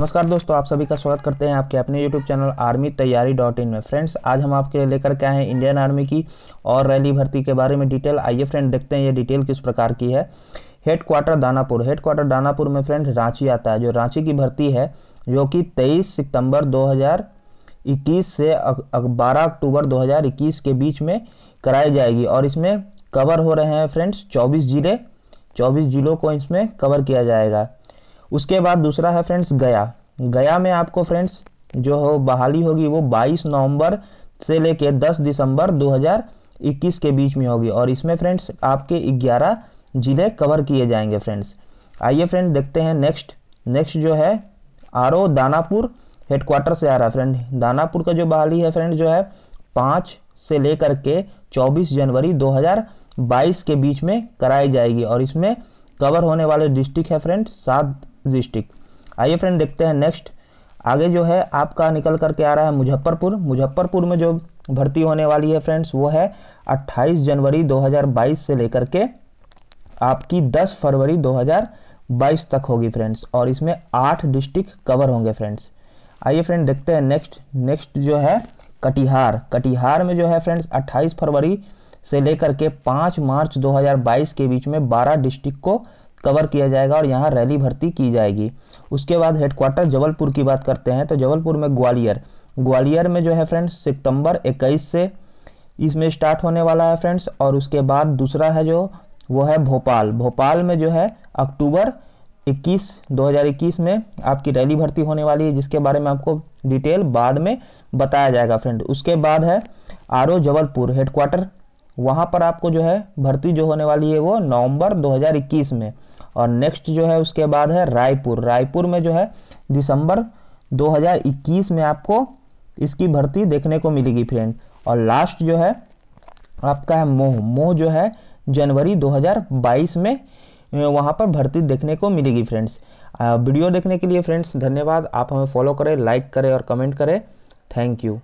नमस्कार दोस्तों आप सभी का स्वागत करते हैं आपके अपने YouTube चैनल आर्मी तैयारी डॉट इन में फ्रेंड्स आज हम आपके लिए लेकर के आए हैं इंडियन आर्मी की और रैली भर्ती के बारे में डिटेल आइए फ्रेंड देखते हैं ये डिटेल किस प्रकार की है headquarter Danapur headquarter Danapur में फ्रेंड रांची आता है जो रांची की भर्ती है जो कि तेईस सितम्बर दो से बारह अक्टूबर दो के बीच में कराई जाएगी और इसमें कवर हो रहे हैं फ्रेंड्स चौबीस जिले चौबीस जिलों को इसमें कवर किया जाएगा उसके बाद दूसरा है फ्रेंड्स गया गया में आपको फ्रेंड्स जो हो बहाली होगी वो 22 नवंबर से लेके 10 दिसंबर 2021 के बीच में होगी और इसमें फ्रेंड्स आपके 11 ज़िले कवर किए जाएंगे फ्रेंड्स आइए फ्रेंड देखते हैं नेक्स्ट नेक्स्ट जो है आर दानापुर हेडक्वार्टर से आ रहा है फ्रेंड दानापुर का जो बहाली है फ्रेंड जो है पाँच से लेकर के चौबीस जनवरी बाईस के बीच में कराई जाएगी और इसमें कवर होने वाले डिस्ट्रिक्ट है फ्रेंड्स सात डिस्ट्रिक्ट आइए फ्रेंड देखते हैं नेक्स्ट आगे जो है आपका निकल करके आ रहा है मुजफ्फरपुर मुजफ्फरपुर में जो भर्ती होने वाली है फ्रेंड्स वो है 28 जनवरी 2022 से लेकर के आपकी 10 फरवरी 2022 तक होगी फ्रेंड्स और इसमें आठ डिस्ट्रिक्ट कवर होंगे फ्रेंड्स आइए फ्रेंड देखते हैं नेक्स्ट नेक्स्ट जो है कटिहार कटिहार में जो है फ्रेंड्स 28 फरवरी से लेकर के 5 मार्च 2022 के बीच में 12 डिस्ट्रिक्ट को कवर किया जाएगा और यहाँ रैली भर्ती की जाएगी उसके बाद हेडक्वार्टर जबलपुर की बात करते हैं तो जबलपुर में ग्वालियर ग्वालियर में जो है फ्रेंड्स सितंबर 21 से इसमें स्टार्ट होने वाला है फ्रेंड्स और उसके बाद दूसरा है जो वो है भोपाल भोपाल में जो है अक्टूबर 21 2021 में आपकी रैली भर्ती होने वाली है जिसके बारे में आपको डिटेल बाद में बताया जाएगा फ्रेंड उसके बाद है आर जबलपुर हेडक्वार्टर वहाँ पर आपको जो है भर्ती जो होने वाली है वो नवंबर 2021 में और नेक्स्ट जो है उसके बाद है रायपुर रायपुर में जो है दिसंबर 2021 में आपको इसकी भर्ती देखने को मिलेगी फ्रेंड और लास्ट जो है आपका है मोह मोह जो है जनवरी 2022 में वहाँ पर भर्ती देखने को मिलेगी फ्रेंड्स वीडियो देखने के लिए फ्रेंड्स धन्यवाद आप हमें फॉलो करें लाइक करें और कमेंट करें थैंक यू